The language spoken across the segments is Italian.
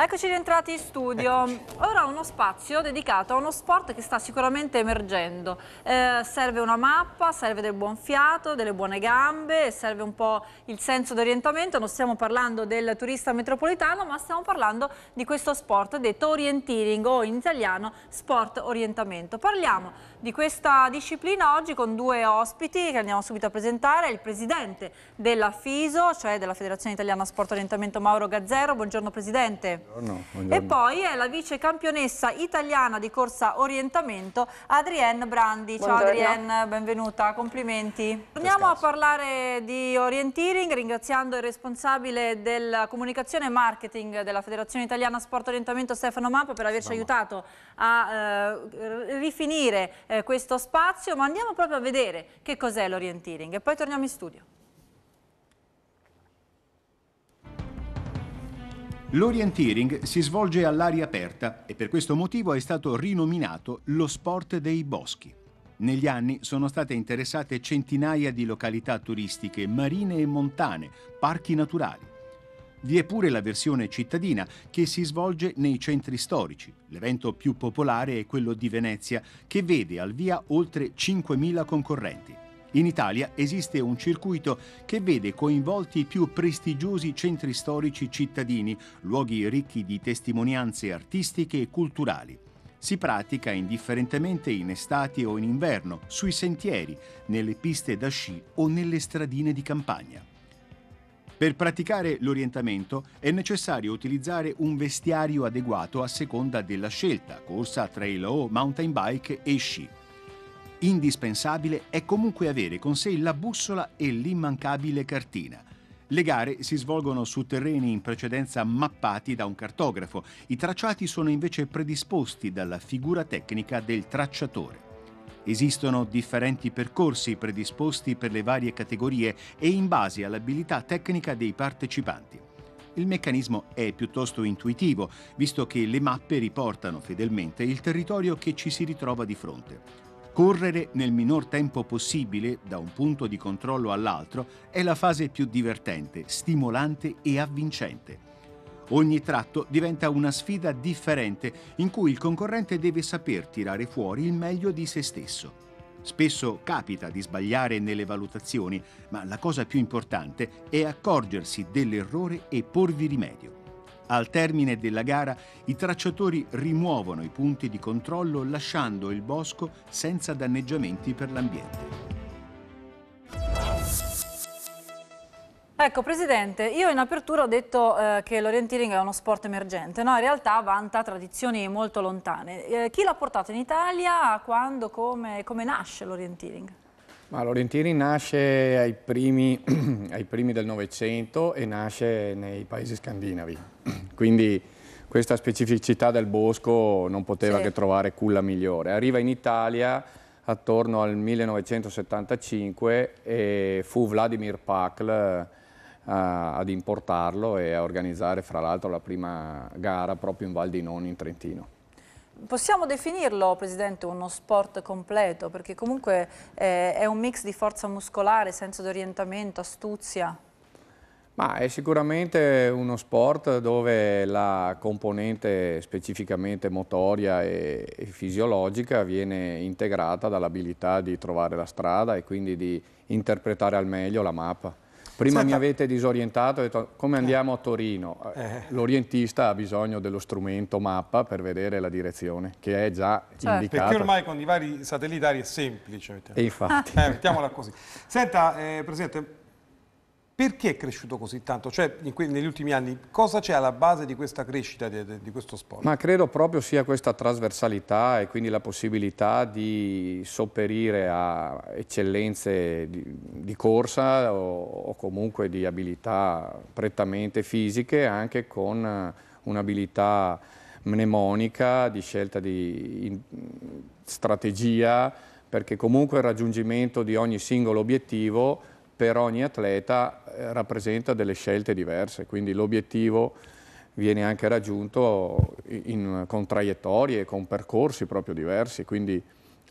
Eccoci rientrati in studio. Eccoci. Ora uno spazio dedicato a uno sport che sta sicuramente emergendo. Eh, serve una mappa, serve del buon fiato, delle buone gambe, serve un po' il senso d'orientamento. Non stiamo parlando del turista metropolitano, ma stiamo parlando di questo sport detto orienteering o in italiano sport orientamento. Parliamo di questa disciplina oggi con due ospiti che andiamo subito a presentare. Il presidente della FISO, cioè della Federazione Italiana Sport Orientamento, Mauro Gazzero. Buongiorno Presidente. Buongiorno, E poi è la vice campionessa italiana di corsa orientamento Adrienne Brandi. Ciao buongiorno. Adrienne, benvenuta, complimenti. Torniamo a parlare di orienteering ringraziando il responsabile della comunicazione e marketing della Federazione Italiana Sport Orientamento Stefano Mappa per averci Mamma. aiutato a eh, rifinire eh, questo spazio, ma andiamo proprio a vedere che cos'è l'orienteering e poi torniamo in studio. L'orienteering si svolge all'aria aperta e per questo motivo è stato rinominato lo sport dei boschi. Negli anni sono state interessate centinaia di località turistiche, marine e montane, parchi naturali. Vi è pure la versione cittadina che si svolge nei centri storici. L'evento più popolare è quello di Venezia, che vede al via oltre 5.000 concorrenti. In Italia esiste un circuito che vede coinvolti i più prestigiosi centri storici cittadini, luoghi ricchi di testimonianze artistiche e culturali. Si pratica indifferentemente in estate o in inverno, sui sentieri, nelle piste da sci o nelle stradine di campagna. Per praticare l'orientamento è necessario utilizzare un vestiario adeguato a seconda della scelta, corsa, trail o mountain bike e sci. Indispensabile è comunque avere con sé la bussola e l'immancabile cartina. Le gare si svolgono su terreni in precedenza mappati da un cartografo, i tracciati sono invece predisposti dalla figura tecnica del tracciatore. Esistono differenti percorsi predisposti per le varie categorie e in base all'abilità tecnica dei partecipanti. Il meccanismo è piuttosto intuitivo, visto che le mappe riportano fedelmente il territorio che ci si ritrova di fronte. Correre nel minor tempo possibile da un punto di controllo all'altro è la fase più divertente, stimolante e avvincente. Ogni tratto diventa una sfida differente in cui il concorrente deve saper tirare fuori il meglio di se stesso. Spesso capita di sbagliare nelle valutazioni, ma la cosa più importante è accorgersi dell'errore e porvi rimedio. Al termine della gara i tracciatori rimuovono i punti di controllo lasciando il bosco senza danneggiamenti per l'ambiente. Ecco Presidente, io in apertura ho detto eh, che l'orienteering è uno sport emergente, no? in realtà vanta tradizioni molto lontane. Eh, chi l'ha portato in Italia? Quando? Come, come nasce l'orienteering? Ma Lorentini nasce ai primi, ai primi del Novecento e nasce nei paesi scandinavi, quindi questa specificità del bosco non poteva sì. che trovare culla migliore. Arriva in Italia attorno al 1975 e fu Vladimir Pakl eh, a, ad importarlo e a organizzare fra l'altro la prima gara proprio in Val di Non in Trentino. Possiamo definirlo, Presidente, uno sport completo, perché comunque eh, è un mix di forza muscolare, senso di orientamento, astuzia? Ma è sicuramente uno sport dove la componente specificamente motoria e, e fisiologica viene integrata dall'abilità di trovare la strada e quindi di interpretare al meglio la mappa. Prima Senta. mi avete disorientato, ho detto come eh. andiamo a Torino? Eh. L'orientista ha bisogno dello strumento mappa per vedere la direzione, che è già certo. indicata. Perché ormai con i vari satellitari è semplice. Mettiamo. E infatti. Eh, mettiamola così. Senta, eh, Presidente, perché è cresciuto così tanto? Cioè, negli ultimi anni, cosa c'è alla base di questa crescita di, di, questo sport? Ma credo proprio sia questa trasversalità e quindi la possibilità di sopperire a eccellenze di, di corsa o, o, comunque di abilità prettamente fisiche anche con un'abilità mnemonica, di scelta di strategia, perché comunque il raggiungimento di ogni singolo obiettivo per ogni atleta eh, rappresenta delle scelte diverse, quindi l'obiettivo viene anche raggiunto in, con traiettorie, con percorsi proprio diversi, quindi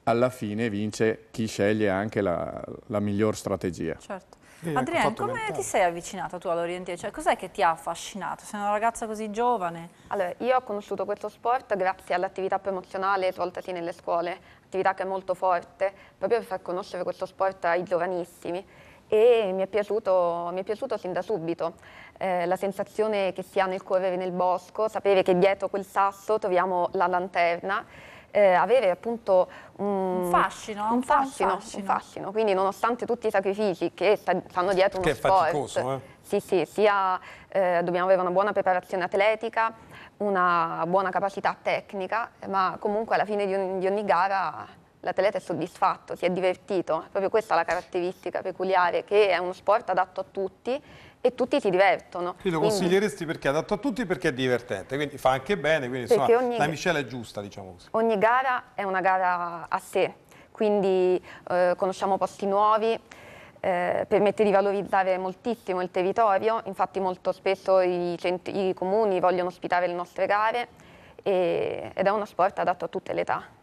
alla fine vince chi sceglie anche la, la miglior strategia. Certo. Eh, ecco, Adrienne, come ti sei avvicinata tu all'orientamento? Cioè, cos'è che ti ha affascinato? Sei una ragazza così giovane. Allora, io ho conosciuto questo sport grazie all'attività promozionale svoltasi nelle scuole, attività che è molto forte, proprio per far conoscere questo sport ai giovanissimi e mi è piaciuto, mi è piaciuto sin da subito. Eh, la sensazione che si ha nel correre nel bosco, sapere che dietro quel sasso troviamo la lanterna, eh, avere appunto un, un, fascino, un, fascino, un, fascino, un, fascino, quindi nonostante tutti i sacrifici che stanno dietro uno che sport, faticoso, eh? sì, sì, sia, eh, dobbiamo avere una buona preparazione atletica, una buona capacità tecnica, ma comunque alla fine di, di ogni gara l'atleta è soddisfatto, si è divertito, è proprio questa è la caratteristica peculiare che è uno sport adatto a tutti e tutti si divertono. Quindi lo consiglieresti perché è adatto a tutti perché è divertente, quindi fa anche bene, quindi insomma, ogni, la miscela è giusta diciamo così. Ogni gara è una gara a sé, quindi eh, conosciamo posti nuovi, eh, permette di valorizzare moltissimo il territorio, infatti molto spesso i, centri, i comuni vogliono ospitare le nostre gare e, ed è uno sport adatto a tutte le età.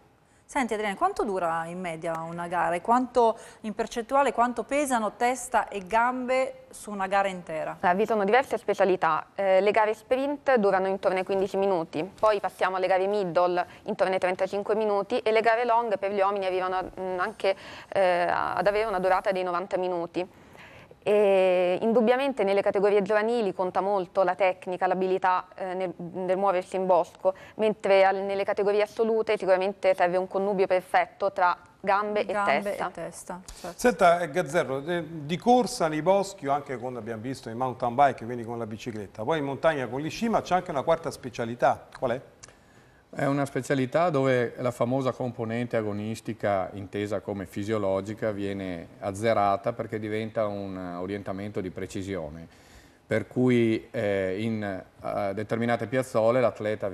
Senti Adriana, quanto dura in media una gara e quanto in percentuale quanto pesano testa e gambe su una gara intera? vi sono diverse specialità, eh, le gare sprint durano intorno ai 15 minuti, poi passiamo alle gare middle intorno ai 35 minuti e le gare long per gli uomini arrivano mm, anche eh, ad avere una durata dei 90 minuti. E indubbiamente nelle categorie giovanili conta molto la tecnica, l'abilità eh, nel, nel, muoversi in bosco, mentre al, nelle categorie assolute sicuramente serve un connubio perfetto tra gambe, gambe e testa. E testa certo. Senta eh, Gazzerro, eh, di corsa nei boschi o anche con, abbiamo visto, in mountain bike, quindi con la bicicletta, poi in montagna con gli l'Ishima c'è anche una quarta specialità, qual è? È una specialità dove la famosa componente agonistica intesa come fisiologica viene azzerata perché diventa un orientamento di precisione, per cui eh, in eh, determinate piazzole l'atleta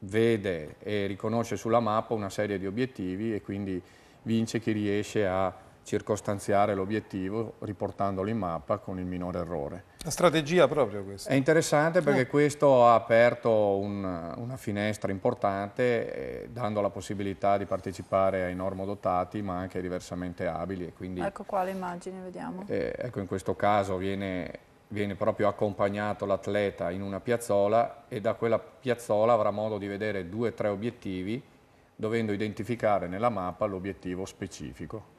vede e riconosce sulla mappa una serie di obiettivi e quindi vince chi riesce a circostanziare l'obiettivo riportandolo in mappa con il minore errore. La strategia proprio questa. È interessante perché eh. questo ha aperto un, una finestra importante eh, dando la possibilità di partecipare ai normodotati ma anche ai diversamente abili. Quindi, ecco qua l'immagine, vediamo. Eh, ecco in questo caso viene, viene proprio accompagnato l'atleta in una piazzola e da quella piazzola avrà modo di vedere due o tre obiettivi dovendo identificare nella mappa l'obiettivo specifico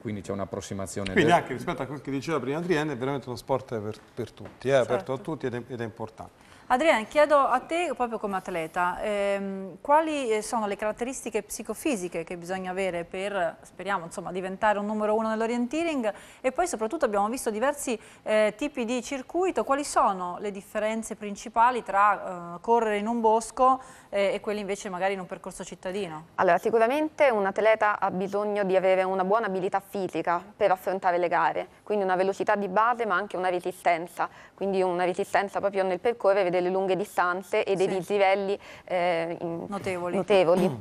quindi c'è un'approssimazione. Quindi del... anche rispetto a quello che diceva prima Adrienne è veramente uno sport per, per tutti, è eh, certo. aperto a certo. tutti ed è, ed è importante. Adrian, chiedo a te proprio come atleta, ehm, quali eh, sono le caratteristiche psicofisiche che bisogna avere per, speriamo, insomma, diventare un numero uno nell'orienteering e poi soprattutto abbiamo visto diversi eh, tipi di circuito, quali sono le differenze principali tra eh, correre in un bosco eh, e quelli invece magari in un percorso cittadino? Allora, sicuramente un atleta ha bisogno di avere una buona abilità fisica per affrontare le gare, quindi una velocità di base ma anche una resistenza, quindi una resistenza proprio nel percorrere delle delle lunghe distanze e dei sì. dislivelli eh, notevoli. notevoli. Mm.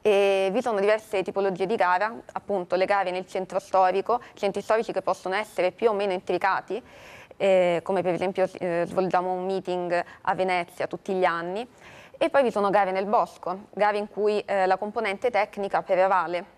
E vi sono diverse tipologie di gara, appunto le gare nel centro storico, centri storici che possono essere più o meno intricati, eh, come per esempio eh, svolgiamo un meeting a Venezia tutti gli anni, e poi vi sono gare nel bosco, gare in cui eh, la componente tecnica prevale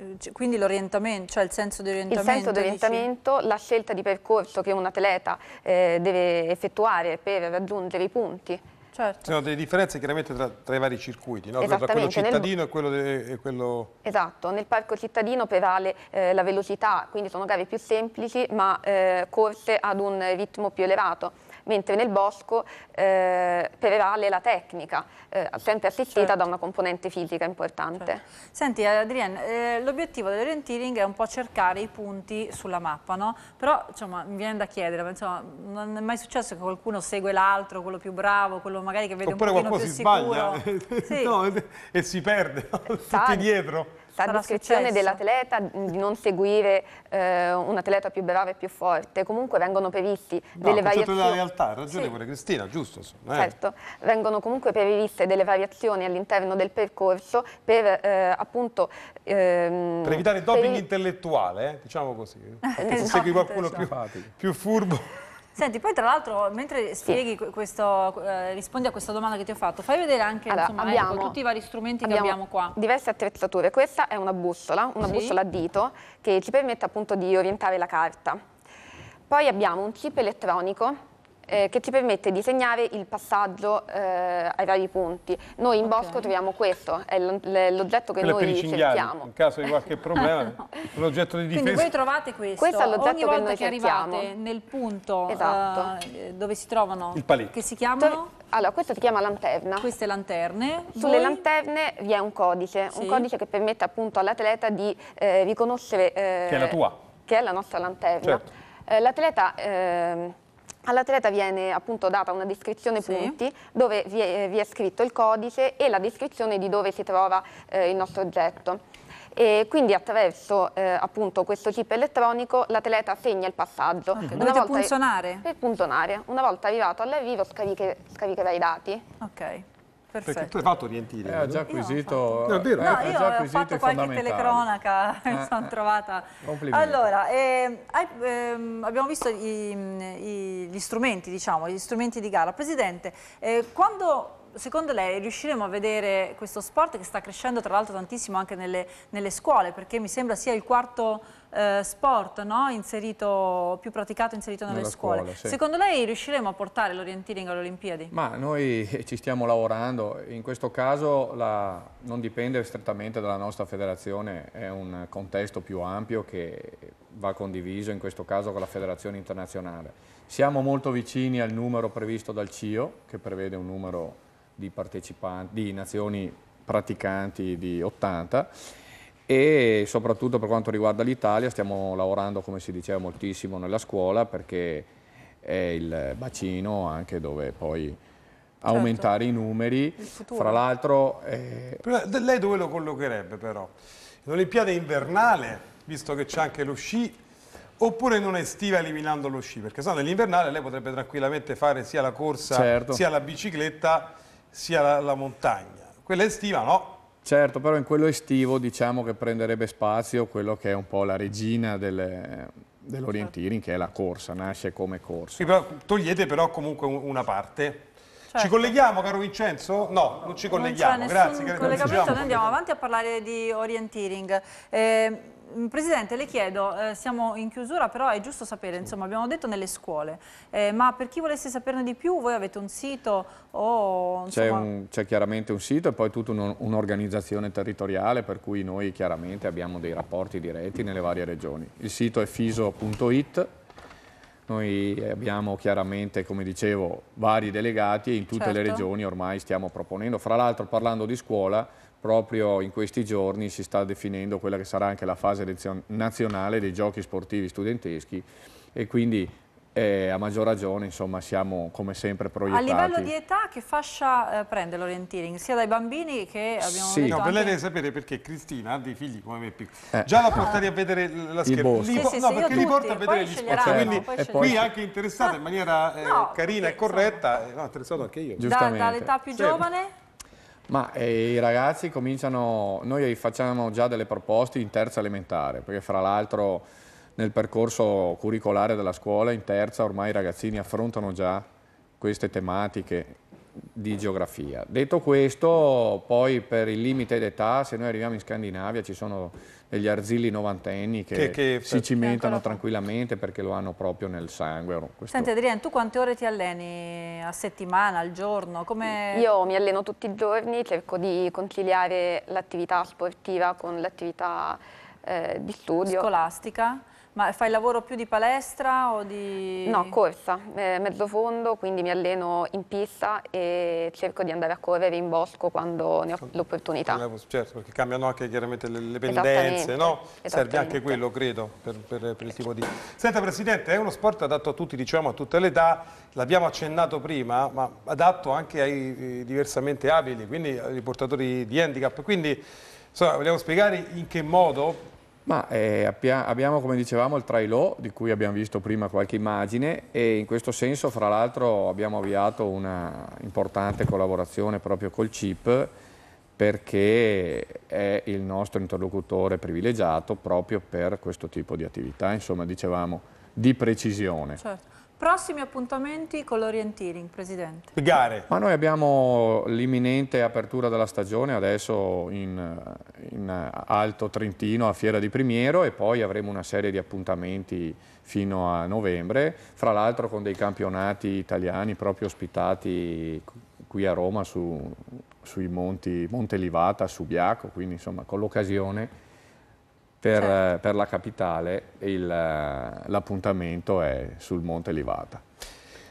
eh, cioè, quindi l'orientamento, cioè il senso di orientamento. Il senso di orientamento, la scelta di percorso che un atleta eh, deve effettuare per raggiungere i punti. Certo. Ci sono delle differenze chiaramente tra, tra i vari circuiti, no? tra quello cittadino nel... e, quello de... e, quello Esatto, nel parco cittadino prevale eh, la velocità, quindi sono gare più semplici ma eh, corse ad un ritmo più elevato mentre nel bosco eh, prevale la tecnica, eh, sempre assistita certo. da una componente fisica importante. Certo. Senti Adrienne, eh, l'obiettivo dell'orienteering è un po' cercare i punti sulla mappa, no? però insomma, mi viene da chiedere, insomma, non è mai successo che qualcuno segue l'altro, quello più bravo, quello magari che vede Oppure un po' più si sicuro. Sbaglia. sì. no, e si perde, no? Eh, tutti dietro la descrizione dell'atleta mm, di non seguire eh, un atleta più bravo e più forte, comunque vengono previsti no, delle certo variazioni. della realtà, ha ragione sì. quella Cristina, giusto? Eh. Certo, vengono comunque previste delle variazioni all'interno del percorso per eh, appunto... Ehm, per evitare doping per... intellettuale, eh, diciamo così, perché se segui qualcuno più, esatto. più furbo... Senti, poi tra l'altro, mentre spieghi sì. questo, eh, rispondi a questa domanda che ti ho fatto, fai vedere anche allora, insomma, ecco, abbiamo, ecco, tutti i vari strumenti abbiamo che abbiamo qua. Diverse attrezzature, questa è una bussola, una sì. bussola a dito che ci permette appunto di orientare la carta. Poi abbiamo un chip elettronico eh, che ti permette di segnare il passaggio eh, ai vari punti. Noi in okay. bosco troviamo questo, è l'oggetto che Quello noi cerchiamo. In caso di qualche problema, l'oggetto di difesa. Quindi voi trovate questo, questo è l'oggetto che noi che cerchiamo. arrivate nel punto esatto. uh, dove si trovano, il paletto. che si chiamano? Allora, questo si chiama lanterna. Queste lanterne. Sulle voi? lanterne vi è un codice, sì. un codice che permette appunto all'atleta di eh, riconoscere... Eh, che è la tua. Che è la nostra lanterna. Certo. Eh, l'atleta eh, All'atleta viene appunto data una descrizione sì. punti dove vi è, vi è, scritto il codice e la descrizione di dove si trova eh, il nostro oggetto. E quindi attraverso eh, appunto questo chip elettronico l'atleta segna il passaggio. Okay. Ah, una Dovete punzionare? Per punzionare. Una volta arrivato all'arrivo scariche, scaricherà i dati. Ok. Perfetto. Perché tu hai fatto Rientini? Eh, già acquisito. No, vero. Eh, no, io ho fatto qualche telecronaca, mi eh, sono eh. trovata. Allora, eh, ehm, abbiamo visto i, i, gli strumenti, diciamo, gli strumenti di gara. Presidente, eh, quando secondo lei riusciremo a vedere questo sport che sta crescendo tra l'altro tantissimo anche nelle, nelle, scuole perché mi sembra sia il quarto eh, sport no? inserito, più praticato inserito nelle Nella scuole. scuole sì. Secondo lei riusciremo a portare l'orienteering alle Olimpiadi? Ma noi ci stiamo lavorando, in questo caso la, non dipende strettamente dalla nostra federazione, è un contesto più ampio che va condiviso in questo caso con la federazione internazionale. Siamo molto vicini al numero previsto dal CIO che prevede un numero di, di nazioni praticanti di 80 e soprattutto per quanto riguarda l'Italia stiamo lavorando come si diceva moltissimo nella scuola perché è il bacino anche dove poi Certo. aumentare i numeri. Fra l'altro... Eh... Lei dove lo collocherebbe però? In Olimpiade invernale, visto che c'è anche lo sci, oppure in un'estiva eliminando lo sci? Perché se no nell'invernale lei potrebbe tranquillamente fare sia la corsa certo. sia la bicicletta sia la, la montagna. Quella estiva no. Certo, però in quello estivo diciamo che prenderebbe spazio quello che è un po' la regina delle, dell'orienteering, che è la corsa, nasce come corsa. Sì, però, togliete però comunque una parte. Certo. Ci colleghiamo, caro Vincenzo? No, non ci colleghiamo. Non Grazie. Collegamento, noi andiamo avanti a parlare di orienteering. Eh, Mm, Presidente, le chiedo, eh, siamo in chiusura, però è giusto sapere, sì. insomma, abbiamo detto nelle scuole, eh, ma per chi volesse saperne di più, voi avete un sito o... C'è insomma... chiaramente un sito e poi tutta un'organizzazione un territoriale per cui noi chiaramente abbiamo dei rapporti diretti nelle varie regioni. Il sito è fiso.it, noi abbiamo chiaramente, come dicevo, vari delegati e in tutte certo. le regioni ormai stiamo proponendo. Fra l'altro, parlando di scuola, proprio in questi giorni si sta definendo quella che sarà anche la fase nazionale dei giochi sportivi studenteschi e quindi eh, a maggior ragione insomma, siamo come sempre proiettati. A livello di età che fascia eh, prende l'Orientering? Sia dai bambini che abbiamo sì. detto no, anche... Vorrei sapere perché Cristina ha dei figli come me piccoli. Eh. Già la portati a vedere la scherma. Sì, sì, no, sì, perché li porta a vedere gli sport. Quindi poi eh, qui anche interessata in maniera eh, no, carina e corretta. Sono... Eh, no, interessato anche io. Giustamente. Da, Dall'età più giovane? Ma eh, i ragazzi cominciano, noi facciamo già delle proposte in terza elementare, perché fra l'altro nel percorso curricolare della scuola in terza ormai i ragazzini affrontano già queste tematiche di geografia. Detto questo, poi per il limite d'età, se noi arriviamo in Scandinavia ci sono e gli arzilli novantenni che, che, che si cimentano tranquillamente perché lo hanno proprio nel sangue. Questo... Senti Adrian, tu quante ore ti alleni a settimana, al giorno? Come... Io mi alleno tutti i giorni, cerco di conciliare l'attività sportiva con l'attività eh, di studio. Scolastica? Ma fai lavoro più di palestra o di... No, corsa, eh, mezzo fondo, quindi mi alleno in pista e cerco di andare a correre in bosco quando ne ho l'opportunità. Certo, perché cambiano anche chiaramente le, le pendenze, no? Serve anche quello, credo, per, per, per, il tipo di... Senta Presidente, è uno sport adatto a tutti, diciamo a tutte le età, l'abbiamo accennato prima, ma adatto anche ai eh, diversamente abili, quindi ai portatori di handicap, quindi... Insomma, vogliamo spiegare in che modo ma eh, abbiamo, come dicevamo, il trail di cui abbiamo visto prima qualche immagine e in questo senso, fra l'altro, abbiamo avviato una importante collaborazione proprio col CIP perché è il nostro interlocutore privilegiato proprio per questo tipo di attività. Insomma, dicevamo, di precisione. Certo. Prossimi appuntamenti con l'Orienteering, Presidente. Gare. Ma noi abbiamo l'imminente apertura della stagione adesso in, in, Alto Trentino a Fiera di Primiero e poi avremo una serie di appuntamenti fino a novembre, fra l'altro con dei campionati italiani proprio ospitati qui a Roma su, sui monti Monte Livata, Subiaco, quindi insomma con l'occasione per, certo. Eh, per la capitale eh, l'appuntamento è sul Monte Livata.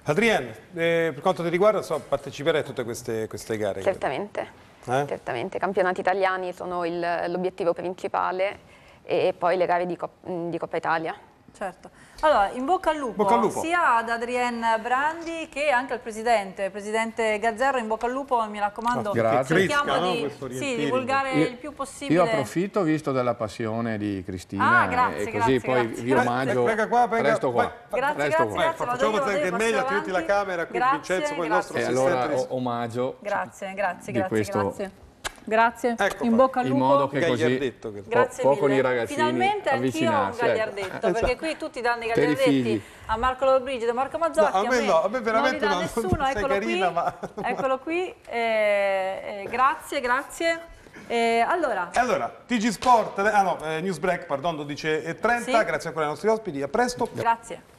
Adrienne, eh, per quanto ti riguarda, so, parteciperai a tutte queste, queste gare? Certamente, eh? certamente. I campionati italiani sono l'obiettivo principale e, e poi le gare di, Cop di Coppa Italia. Certo. Allora, in bocca al lupo, bocca al lupo. sia ad Adrienne Brandi che anche al Presidente. Presidente Gazzerro, in bocca al lupo, mi raccomando, ah, cerchiamo Crisca, di sì, divulgare io, il più possibile. Io approfitto, visto della passione di Cristina, ah, grazie, e così grazie, poi grazie. vi omaggio, venga qua, venga, resto qua. Grazie, resto grazie, qua. grazie. Facciamo anche meglio, chiudi la camera, qui Vincenzo, poi il nostro assistente. E allora, omaggio grazie, grazie, grazie, grazie. Grazie, ecco in bocca al lupo. In modo che così che... Grazie po, po con i ragazzini Finalmente anch'io ho ecco. un gagliardetto, ecco. perché qui tutti danno i gagliardetti a Marco Lollobrigida, Marco Mazzotti, no, a, me a me no, a me veramente non li dà no, nessuno, eccolo, carina, qui, ma... eccolo qui, eh, eh, grazie, grazie. Eh, allora. allora. TG Sport, ah no, eh, News Break, pardon, 12.30, sì. grazie ancora ai nostri ospiti, a presto. Grazie.